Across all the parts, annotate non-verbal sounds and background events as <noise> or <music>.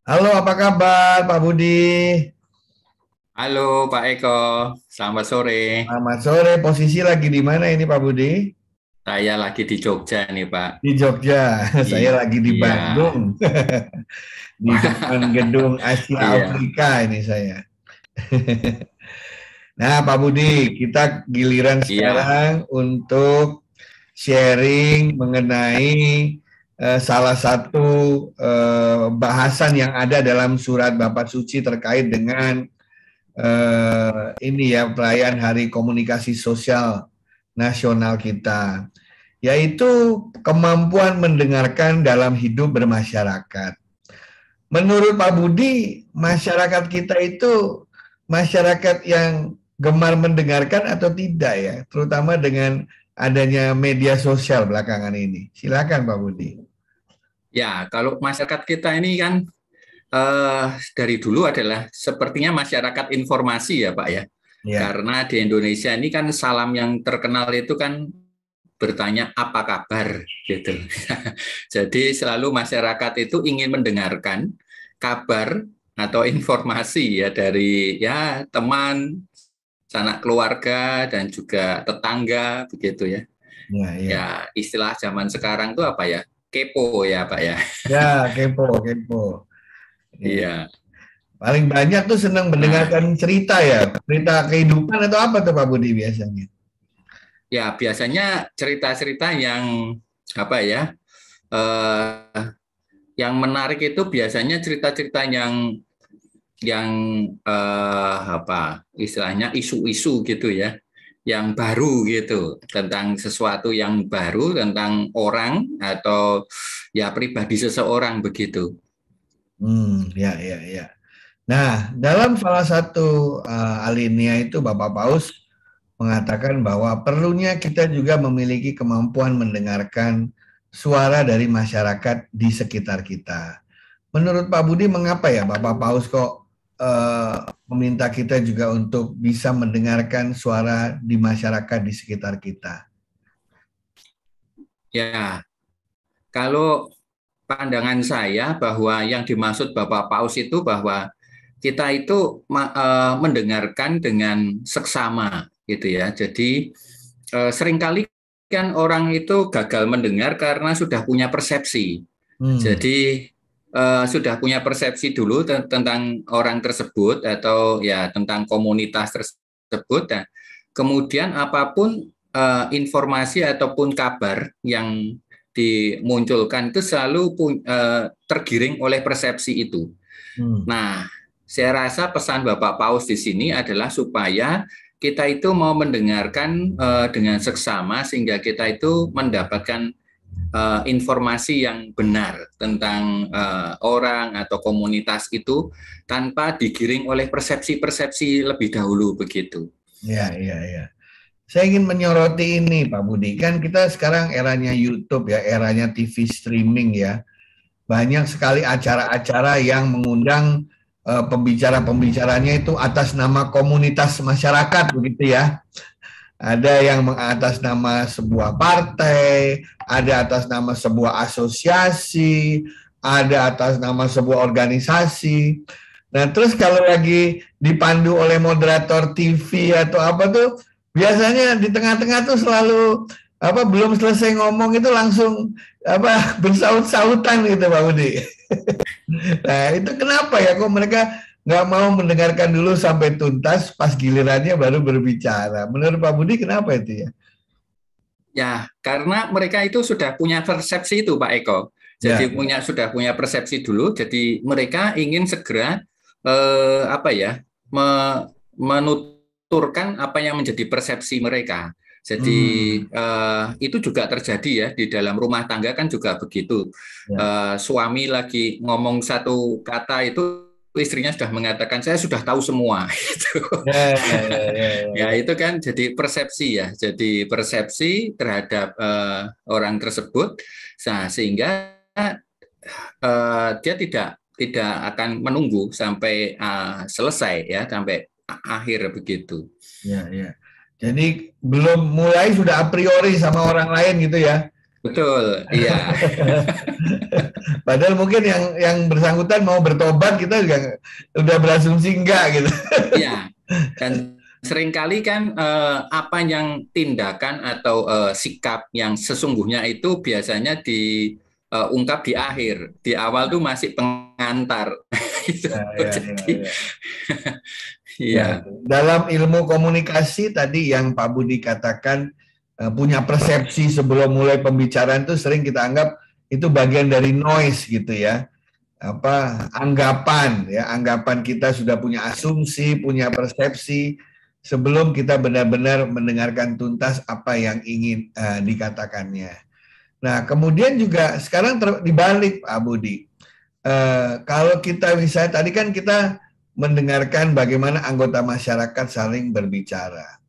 Halo, apa kabar Pak Budi? Halo Pak Eko, selamat sore. Selamat sore, posisi lagi di mana ini Pak Budi? Saya lagi di Jogja nih Pak. Di Jogja, I, iya. saya lagi di iya. Bandung. <laughs> di depan gedung Asia iya. Afrika ini saya. <laughs> nah Pak Budi, kita giliran iya. untuk sharing mengenai Eh, salah satu eh, bahasan yang ada dalam surat Bapak Suci terkait dengan eh, ini ya perayaan Hari Komunikasi Sosial Nasional kita, yaitu kemampuan mendengarkan dalam hidup bermasyarakat. Menurut Pak Budi, masyarakat kita itu masyarakat yang gemar mendengarkan atau tidak ya, terutama dengan adanya media sosial belakangan ini. Silakan Pak Budi. Ya, kalau masyarakat kita ini kan eh, dari dulu adalah sepertinya masyarakat informasi ya Pak ya. ya. Karena di Indonesia ini kan salam yang terkenal itu kan bertanya apa kabar gitu. <laughs> Jadi selalu masyarakat itu ingin mendengarkan kabar atau informasi ya dari ya teman, sanak keluarga dan juga tetangga begitu ya. Ya, ya. ya istilah zaman sekarang itu apa ya? kepo ya Pak ya. Ya, kepo, kepo. Iya. Paling banyak tuh senang mendengarkan cerita ya, cerita kehidupan atau apa tuh Pak Budi biasanya? Ya, biasanya cerita-cerita yang apa ya? Eh, yang menarik itu biasanya cerita-cerita yang yang eh, apa istilahnya isu-isu gitu ya yang baru gitu tentang sesuatu yang baru tentang orang atau ya pribadi seseorang begitu. Hmm, ya, ya, ya. Nah, dalam salah satu uh, alinea itu Bapak Paus mengatakan bahwa perlunya kita juga memiliki kemampuan mendengarkan suara dari masyarakat di sekitar kita. Menurut Pak Budi, mengapa ya Bapak Paus kok Eh, meminta kita juga untuk bisa mendengarkan suara di masyarakat di sekitar kita. Ya, kalau pandangan saya bahwa yang dimaksud Bapak Paus itu bahwa kita itu eh, mendengarkan dengan seksama gitu ya. Jadi eh, seringkali kan orang itu gagal mendengar karena sudah punya persepsi. Hmm. Jadi Eh, sudah punya persepsi dulu tentang orang tersebut atau ya tentang komunitas tersebut. dan kemudian apapun uh, informasi ataupun kabar yang dimunculkan itu selalu uh, tergiring oleh persepsi itu. Hmm. Nah, saya rasa pesan Bapak Paus di sini adalah supaya kita itu mau mendengarkan uh, dengan seksama sehingga kita itu mendapatkan uh, informasi yang benar tentang uh, orang atau komunitas itu tanpa digiring oleh persepsi-persepsi lebih dahulu begitu. Ya, ya, ya. Saya ingin menyoroti ini Pak Budi, kan kita sekarang eranya YouTube ya, eranya TV streaming ya. Banyak sekali acara-acara yang mengundang eh, pembicara-pembicaranya itu atas nama komunitas masyarakat begitu ya ada yang mengatas nama sebuah partai, ada atas nama sebuah asosiasi, ada atas nama sebuah organisasi. Nah, terus kalau lagi dipandu oleh moderator TV atau apa tuh, biasanya di tengah-tengah tuh selalu apa belum selesai ngomong itu langsung apa <laughs> bersaut-sautan gitu Pak Budi. <laughs> nah, itu kenapa ya kok mereka nggak mau mendengarkan dulu sampai tuntas, pas gilirannya baru berbicara. Menurut Pak Budi kenapa itu ya? Ya, karena mereka itu sudah punya persepsi itu Pak Eko. Jadi ya. punya sudah punya persepsi dulu. Jadi mereka ingin segera eh, apa ya me, menuturkan apa yang menjadi persepsi mereka. Jadi hmm. eh, itu juga terjadi ya di dalam rumah tangga kan juga begitu. Ya. Eh, suami lagi ngomong satu kata itu istrinya sudah mengatakan saya sudah tahu semua <laughs> gitu. Ya ya, ya, ya, ya, ya. itu kan jadi persepsi ya, jadi persepsi terhadap uh, orang tersebut, nah, sehingga uh, dia tidak tidak akan menunggu sampai uh, selesai ya, sampai akhir begitu. Ya, ya. Jadi belum mulai sudah a priori sama orang lain gitu ya? Betul, iya. <laughs> Padahal mungkin yang yang bersangkutan mau bertobat kita juga udah berasumsi enggak gitu. Iya. Dan seringkali kan eh, apa yang tindakan atau eh, sikap yang sesungguhnya itu biasanya diungkap eh, di akhir. Di awal tuh masih pengantar. <laughs> itu iya, iya, Jadi, ya. <laughs> Dalam ilmu komunikasi tadi yang Pak Budi katakan Eh, punya persepsi sebelum mulai pembicaraan itu sering kita anggap itu bagian dari noise gitu ya apa anggapan ya anggapan kita sudah punya asumsi punya persepsi sebelum kita benar-benar mendengarkan tuntas apa yang ingin uh, dikatakannya nah kemudian juga sekarang ter- dibalik Pak Budi uh, kalau kita misalnya tadi kan kita mendengarkan bagaimana anggota masyarakat saling berbicara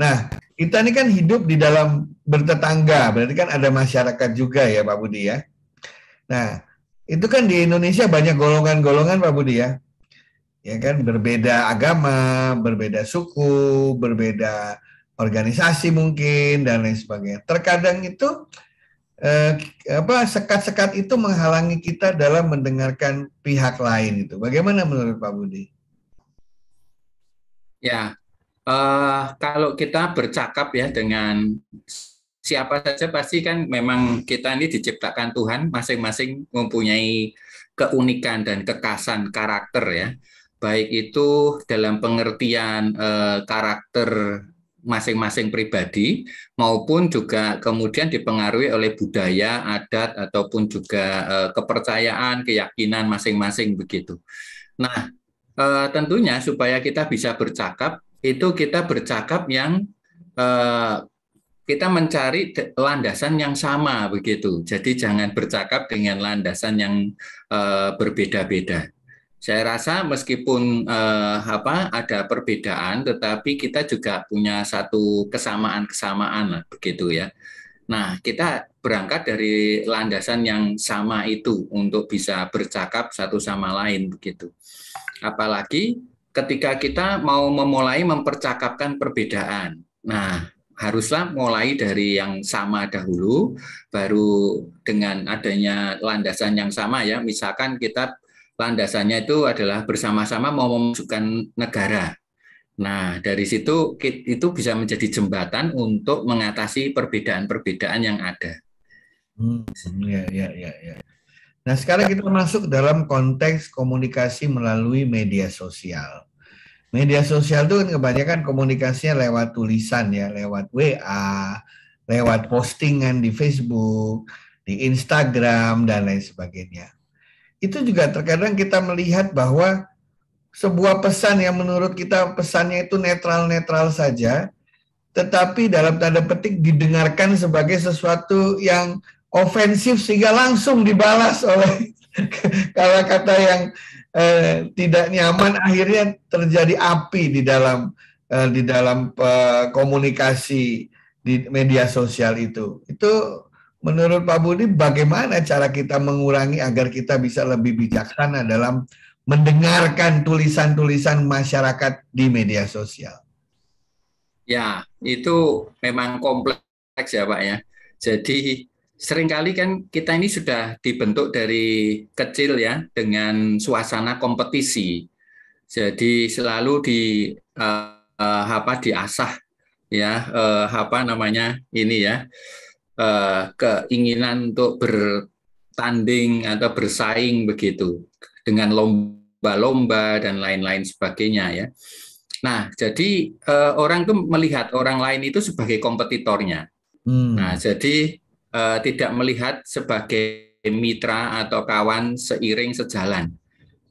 Nah, kita ini kan hidup di dalam bertetangga, berarti kan ada masyarakat juga ya Pak Budi ya. Nah, itu kan di Indonesia banyak golongan-golongan Pak Budi ya. Ya kan berbeda agama, berbeda suku, berbeda organisasi mungkin dan lain sebagainya. Terkadang itu eh, apa sekat-sekat itu menghalangi kita dalam mendengarkan pihak lain itu. Bagaimana menurut Pak Budi? Ya, Uh, kalau kita bercakap ya dengan siapa saja pasti kan memang kita ini diciptakan Tuhan masing-masing mempunyai keunikan dan kekasan karakter ya baik itu dalam pengertian uh, karakter masing-masing pribadi maupun juga kemudian dipengaruhi oleh budaya adat ataupun juga eh, kepercayaan keyakinan masing-masing begitu nah tentunya supaya kita bisa bercakap itu kita bercakap yang eh, kita mencari landasan yang sama begitu. Jadi jangan bercakap dengan landasan yang eh, berbeda-beda. Saya rasa meskipun eh, apa ada perbedaan, tetapi kita juga punya satu kesamaan-kesamaan lah begitu ya. Nah, kita berangkat dari landasan yang sama itu untuk bisa bercakap satu sama lain begitu. Apalagi ketika kita mau memulai mempercakapkan perbedaan. Nah, haruslah mulai dari yang sama dahulu, baru dengan adanya landasan yang sama ya. Misalkan kita landasannya itu adalah bersama-sama mau memasukkan negara. Nah, dari situ itu bisa menjadi jembatan untuk mengatasi perbedaan-perbedaan yang ada. Hmm, ya, ya, ya, ya. Nah, sekarang kita masuk dalam konteks komunikasi melalui media sosial. Media sosial itu kan kebanyakan komunikasinya lewat tulisan ya, lewat WA, lewat postingan di Facebook, di Instagram dan lain sebagainya. Itu juga terkadang kita melihat bahwa sebuah pesan yang menurut kita pesannya itu netral-netral saja, tetapi dalam tanda petik didengarkan sebagai sesuatu yang ofensif sehingga langsung dibalas oleh <laughs> kata-kata yang eh, tidak nyaman akhirnya terjadi api di dalam eh, di dalam eh, komunikasi di media sosial itu. Itu menurut Pak Budi bagaimana cara kita mengurangi agar kita bisa lebih bijaksana dalam mendengarkan tulisan-tulisan masyarakat di media sosial. Ya, itu memang kompleks ya Pak ya. Jadi seringkali kan kita ini sudah dibentuk dari kecil ya dengan suasana kompetisi. Jadi selalu di uh, uh, apa diasah ya uh, apa namanya ini ya uh, keinginan untuk bertanding atau bersaing begitu dengan lomba-lomba dan lain-lain sebagainya ya. Nah, jadi uh, orang itu melihat orang lain itu sebagai kompetitornya. Hmm. Nah, jadi eh, tidak melihat sebagai mitra atau kawan seiring sejalan.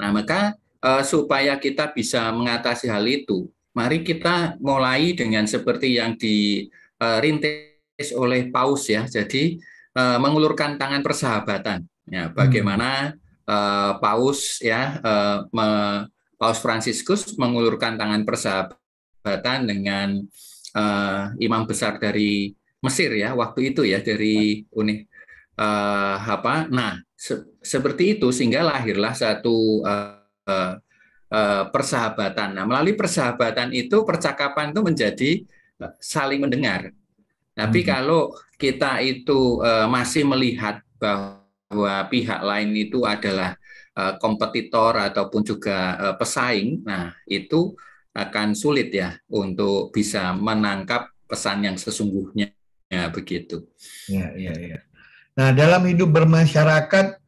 Nah, maka eh, supaya kita bisa mengatasi hal itu, mari kita mulai dengan seperti yang dirintis eh, oleh Paus ya. Jadi eh, mengulurkan tangan persahabatan. Ya, hmm. bagaimana eh, Paus ya eh, me, Paus Fransiskus mengulurkan tangan persahabatan dengan uh, imam besar dari Mesir ya waktu itu ya dari ya. Uni uh, apa nah se seperti itu sehingga lahirlah satu uh, uh, persahabatan. Nah, melalui persahabatan itu percakapan itu menjadi saling mendengar. Tapi hmm. kalau kita itu uh, masih melihat bahwa pihak lain itu adalah uh, kompetitor ataupun juga uh, pesaing, nah itu akan sulit ya untuk bisa menangkap pesan yang sesungguhnya Ya, begitu. Ya, ya, ya. Nah, dalam hidup bermasyarakat,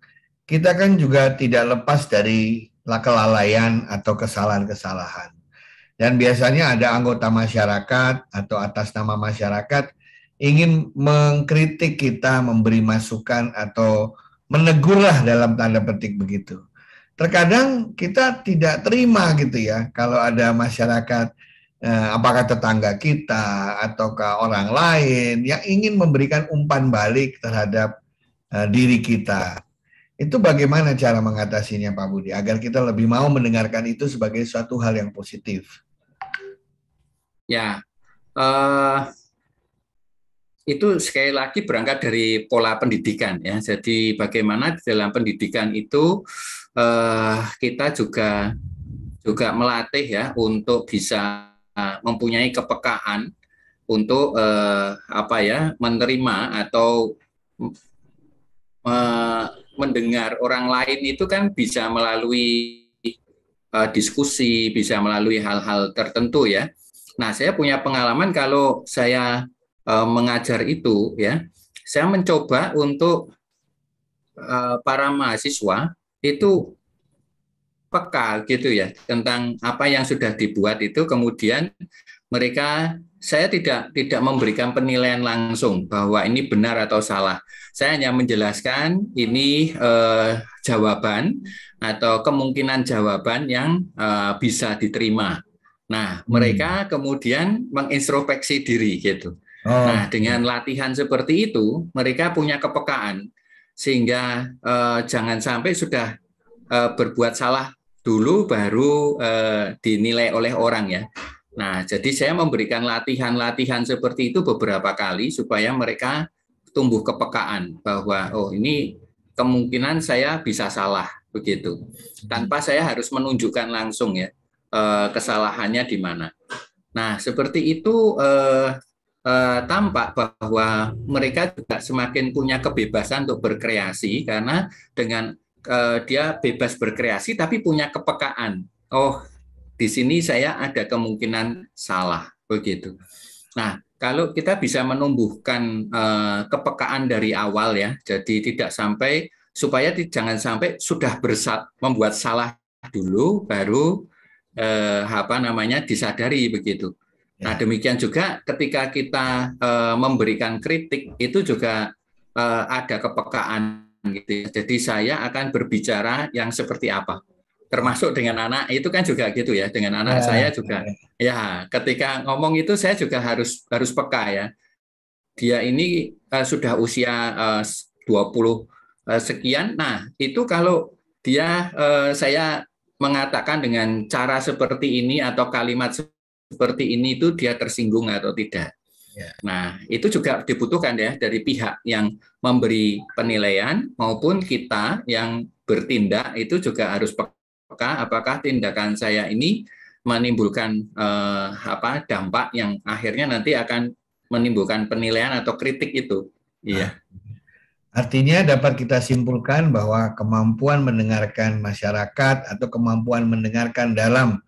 kita kan juga tidak lepas dari kelalaian atau kesalahan-kesalahan. Dan biasanya ada anggota masyarakat atau atas nama masyarakat ingin mengkritik kita, memberi masukan atau menegurlah dalam tanda petik begitu. Terkadang kita tidak terima gitu ya kalau ada masyarakat Eh, apakah tetangga kita ataukah orang lain yang ingin memberikan umpan balik terhadap eh, diri kita. Itu bagaimana cara mengatasinya Pak Budi agar kita lebih mau mendengarkan itu sebagai suatu hal yang positif. Ya, uh, itu sekali lagi berangkat dari pola pendidikan ya. Jadi bagaimana di dalam pendidikan itu uh, kita juga juga melatih ya untuk bisa Nah, mempunyai kepekaan untuk uh, apa ya menerima atau uh, mendengar orang lain itu kan bisa melalui uh, diskusi, bisa melalui hal-hal tertentu ya. Nah, saya punya pengalaman kalau saya uh, mengajar itu ya, saya mencoba untuk uh, para mahasiswa itu peka gitu ya tentang apa yang sudah dibuat itu kemudian mereka saya tidak tidak memberikan penilaian langsung bahwa ini benar atau salah. Saya hanya menjelaskan ini eh, jawaban atau kemungkinan jawaban yang eh, bisa diterima. Nah, hmm. mereka hmm. kemudian mengintrospeksi diri gitu. Oh. Nah, dengan latihan seperti itu mereka punya kepekaan sehingga eh, jangan sampai sudah eh, berbuat salah dulu baru eh, dinilai oleh orang ya. Nah, jadi saya memberikan latihan-latihan seperti itu beberapa kali supaya mereka tumbuh kepekaan bahwa oh ini kemungkinan saya bisa salah begitu. Tanpa saya harus menunjukkan langsung ya eh, kesalahannya di mana. Nah, seperti itu eh, eh, tampak bahwa mereka juga semakin punya kebebasan untuk berkreasi karena dengan Eh, dia bebas berkreasi tapi punya kepekaan. Oh, di sini saya ada kemungkinan salah begitu. Nah, kalau kita bisa menumbuhkan eh, kepekaan dari awal ya, jadi tidak sampai supaya jangan sampai sudah bersat, membuat salah dulu baru eh, apa namanya disadari begitu. Ya. Nah demikian juga ketika kita eh, memberikan kritik itu juga eh, ada kepekaan Gitu. Ya. Jadi saya akan berbicara yang seperti apa. Termasuk dengan anak itu kan juga gitu ya, dengan anak ya, saya ya. juga. Ya, ketika ngomong itu saya juga harus harus peka ya. Dia ini uh, sudah usia uh, 20 uh, sekian. Nah, itu kalau dia uh, saya mengatakan dengan cara seperti ini atau kalimat seperti ini itu dia tersinggung atau tidak. Yeah. Nah, itu juga dibutuhkan ya dari pihak yang memberi penilaian maupun kita yang bertindak itu juga harus peka apakah tindakan saya ini menimbulkan eh, apa dampak yang akhirnya nanti akan menimbulkan penilaian atau kritik itu. Iya. Nah, artinya dapat kita simpulkan bahwa kemampuan mendengarkan masyarakat atau kemampuan mendengarkan dalam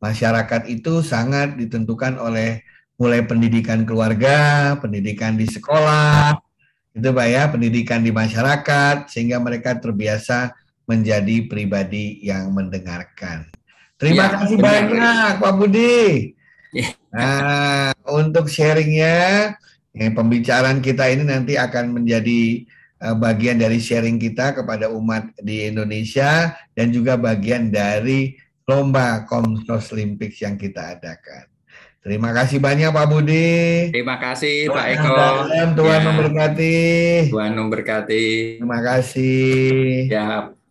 masyarakat itu sangat ditentukan oleh mulai pendidikan keluarga, pendidikan di sekolah, itu Pak ya, pendidikan di masyarakat, sehingga mereka terbiasa menjadi pribadi yang mendengarkan. Terima ya, kasih banyak Pak Budi. Ya. Nah, untuk sharingnya, ya, pembicaraan kita ini nanti akan menjadi uh, bagian dari sharing kita kepada umat di Indonesia dan juga bagian dari lomba Komsos Olympics yang kita adakan. Terima kasih banyak Pak Budi. Terima kasih Tuhan Pak Eko. Tuhan ya. memberkati. Tuhan memberkati. Terima kasih. Ya.